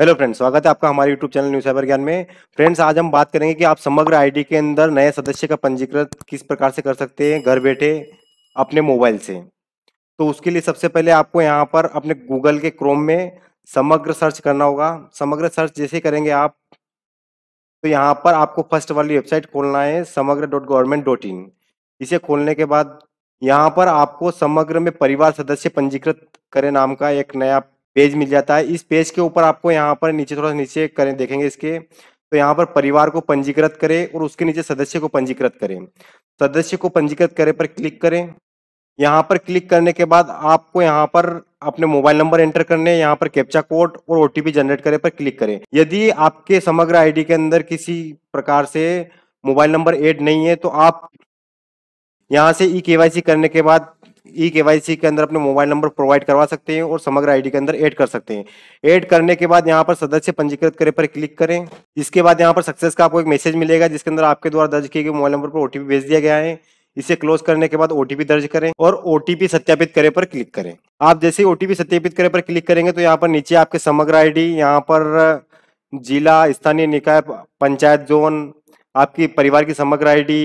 hello friends स्वागत है आपका हमारे यूट्यूब चैनल न्यूज साइबर ज्ञान में फ्रेंड्स आज हम बात करेंगे कि आप समग्र आईडी के अंदर नए सदस्य का पंजीकृत किस प्रकार से कर सकते हैं घर बैठे अपने मोबाइल से तो उसके लिए सबसे पहले आपको यहाँ पर अपने गूगल के क्रोम में समग्र सर्च करना होगा समग्र सर्च जैसे करेंगे आप तो यहाँ पर आपको फर्स्ट वाली वेबसाइट खोलना है समग्र डॉट गवर्नमेंट डॉट इन इसे खोलने के बाद यहाँ पर आपको समग्र में परिवार सदस्य पंजीकृत करे नाम का एक नया पेज मिल जाता है इस पेज के ऊपर आपको यहाँ पर नीचे थोड़ा नीचे करें देखेंगे इसके तो यहाँ पर परिवार को पंजीकृत करें और उसके नीचे सदस्य को पंजीकृत करें सदस्य को पंजीकृत करें पर क्लिक करें यहाँ पर क्लिक करने के बाद आपको यहाँ पर अपने मोबाइल नंबर एंटर करने यहाँ पर कैप्चा कोड और ओटीपी जनरेट करें पर क्लिक करें यदि आपके समग्र आईडी के अंदर किसी प्रकार से मोबाइल नंबर एड नहीं है तो आप यहाँ से ई के करने के बाद ई सी के अंदर अपने मोबाइल नंबर प्रोवाइड करवा सकते हैं और समग्र आईडी के अंदर ऐड कर सकते हैं ऐड करने के बाद यहाँ पर सदस्य पंजीकृत करे पर क्लिक करें इसके बाद यहाँ पर सक्सेस का आपको एक मैसेज मिलेगा जिसके अंदर आपके द्वारा दर्ज किए गए मोबाइल नंबर पर ओटीपी भेज दिया गया है इसे क्लोज करने के बाद ओटीपी दर्ज करें और ओटीपी सत्यापित करे पर क्लिक करें आप जैसे ओटीपी सत्यापित करे पर क्लिक करेंगे तो यहाँ पर नीचे आपके समग्र आईडी यहाँ पर जिला स्थानीय निकाय पंचायत जोन आपकी परिवार की समग्र आईडी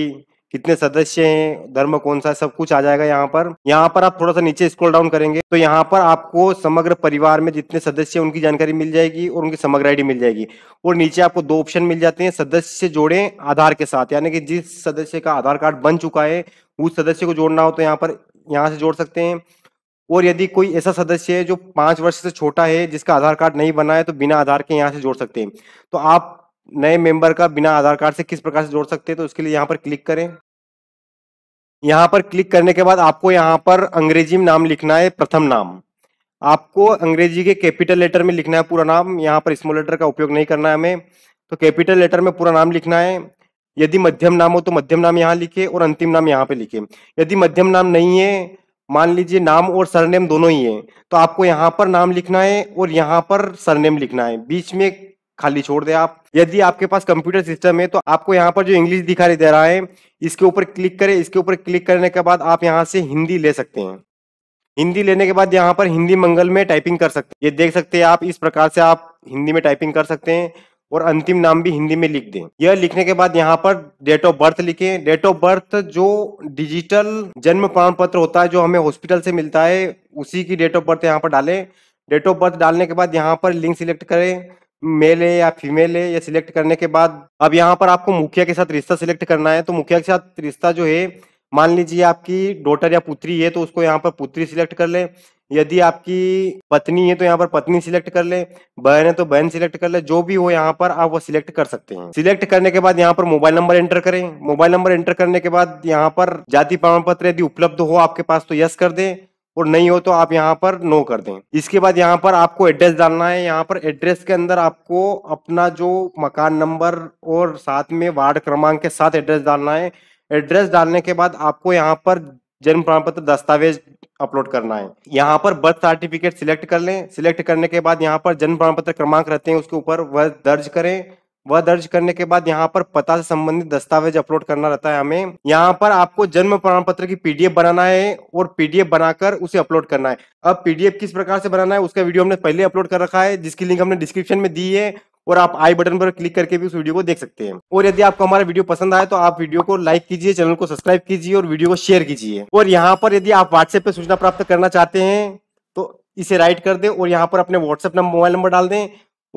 कितने सदस्य हैं धर्म कौन सा सब कुछ आ जाएगा यहाँ पर यहाँ पर आप थोड़ा सा नीचे स्क्रॉल डाउन करेंगे तो यहाँ पर आपको समग्र परिवार में जितने सदस्य हैं उनकी जानकारी मिल जाएगी और उनकी समग्र आईडी मिल जाएगी और नीचे आपको दो ऑप्शन मिल जाते हैं सदस्य जोड़े आधार के साथ यानी कि जिस सदस्य का आधार कार्ड बन चुका है उस सदस्य को जोड़ना हो तो यहाँ पर यहाँ से जोड़ सकते हैं और यदि कोई ऐसा सदस्य है जो पांच वर्ष से छोटा है जिसका आधार कार्ड नहीं बना है तो बिना आधार के यहाँ से जोड़ सकते हैं तो आप नए मेंबर का बिना आधार कार्ड से किस प्रकार से जोड़ सकते हैं तो उसके लिए यहाँ पर क्लिक करें यहाँ पर क्लिक करने के बाद आपको यहाँ पर अंग्रेजी में नाम लिखना है प्रथम नाम आपको अंग्रेजी के कैपिटल लेटर में लिखना है पूरा नाम यहाँ पर स्मॉल लेटर का उपयोग नहीं करना है हमें तो कैपिटल लेटर में पूरा नाम लिखना है यदि मध्यम नाम हो तो मध्यम नाम यहाँ लिखे और अंतिम नाम यहाँ पे लिखे यदि मध्यम नाम नहीं है मान लीजिए नाम और सरनेम दोनों ही है तो आपको यहाँ पर नाम लिखना है और यहाँ पर सरनेम लिखना है बीच में खाली छोड़ दे आप यदि आपके पास कंप्यूटर सिस्टम है तो आपको यहाँ पर जो इंग्लिश दिखाई दे रहा है इसके ऊपर क्लिक करें इसके ऊपर क्लिक करने के बाद आप यहाँ से हिंदी ले सकते हैं हिंदी लेने के बाद यहाँ पर हिंदी मंगल में टाइपिंग कर सकते हैं ये देख सकते हैं आप इस प्रकार से आप हिंदी में टाइपिंग कर सकते हैं और अंतिम नाम भी हिंदी में लिख दें यह लिखने के बाद यहाँ पर डेट ऑफ बर्थ लिखें डेट ऑफ बर्थ जो डिजिटल जन्म प्रमाण पत्र होता है जो हमें हॉस्पिटल से मिलता है उसी की डेट ऑफ बर्थ यहाँ पर डालें डेट ऑफ बर्थ डालने के बाद यहाँ पर लिंक सिलेक्ट करें मेल है या फीमेल है या सिलेक्ट करने के बाद अब यहाँ पर आपको मुखिया के साथ रिश्ता सिलेक्ट करना है तो मुखिया के साथ रिश्ता जो है मान लीजिए आपकी डोटर या पुत्री है तो उसको यहाँ पर पुत्री सिलेक्ट कर ले यदि आपकी पत्नी है तो यहाँ पर पत्नी सिलेक्ट कर ले बहन है तो बहन सिलेक्ट कर ले जो भी हो यहाँ पर आप वो सिलेक्ट कर सकते हैं सिलेक्ट करने के बाद यहाँ पर मोबाइल नंबर एंटर करें मोबाइल नंबर एंटर करने के बाद यहाँ पर जाति प्रमाण पत्र यदि उपलब्ध हो आपके पास तो यस कर दें और नहीं हो तो आप यहाँ पर नो कर दें इसके बाद यहाँ पर आपको एड्रेस डालना है यहाँ पर एड्रेस के अंदर आपको अपना जो मकान नंबर और साथ में वार्ड क्रमांक के साथ एड्रेस डालना है एड्रेस डालने के बाद आपको यहाँ पर जन्म प्रमाण पत्र दस्तावेज अपलोड करना है यहाँ पर बर्थ सर्टिफिकेट सिलेक्ट कर लें सिलेक्ट करने के बाद यहाँ पर जन्म प्रमाण पत्र क्रमांक रहते हैं उसके ऊपर वह दर्ज करें वह दर्ज करने के बाद यहाँ पर पता से संबंधित दस्तावेज अपलोड करना रहता है हमें यहाँ पर आपको जन्म प्रमाण पत्र की पीडीएफ बनाना है और पीडीएफ बनाकर उसे अपलोड करना है अब पीडीएफ किस प्रकार से बनाना है उसका वीडियो हमने पहले अपलोड कर रखा है जिसकी लिंक हमने डिस्क्रिप्शन में दी है और आप आई बटन पर क्लिक करके भी उस वीडियो को देख सकते हैं और यदि आपको हमारा वीडियो पसंद आए तो आप वीडियो को लाइक कीजिए चैनल को सब्सक्राइब कीजिए और वीडियो को शेयर कीजिए और यहाँ पर यदि आप व्हाट्सएप पर सूचना प्राप्त करना चाहते हैं तो इसे राइट कर दें और यहाँ पर अपने व्हाट्सएप नंबर मोबाइल नंबर डाल दें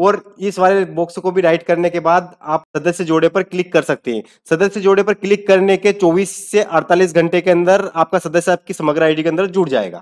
और इस वाले बॉक्स को भी राइट करने के बाद आप सदस्य जोड़े पर क्लिक कर सकते हैं सदस्य जोड़े पर क्लिक करने के 24 से 48 घंटे के अंदर आपका सदस्य आपकी समग्र आईडी के अंदर जुड़ जाएगा